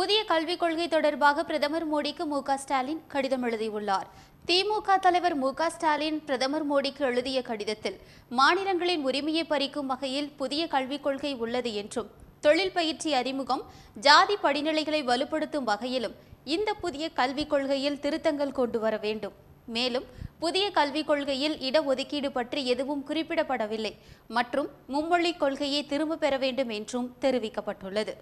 புதிய கல்விக் கொள்கை தொடர்பாக பிரதமர் மோடிக்கு மு ஸ்டாலின் கடிதம் எழுதியுள்ளார் திமுக தலைவர் மு ஸ்டாலின் பிரதமர் மோடிக்கு எழுதிய கடிதத்தில் மாநிலங்களின் உரிமையை பறிக்கும் வகையில் புதிய கல்விக் கொள்கை உள்ளது என்றும் தொழில் பயிற்சி அறிமுகம் ஜாதி படிநிலைகளை வலுப்படுத்தும் வகையிலும் இந்த புதிய கல்விக் கொள்கையில் திருத்தங்கள் கொண்டு வர வேண்டும் மேலும் புதிய கல்விக் கொள்கையில் இடஒதுக்கீடு பற்றி எதுவும் குறிப்பிடப்படவில்லை மற்றும் மும்மொழிக் கொள்கையை திரும்பப் பெற வேண்டும் என்றும் தெரிவிக்கப்பட்டுள்ளது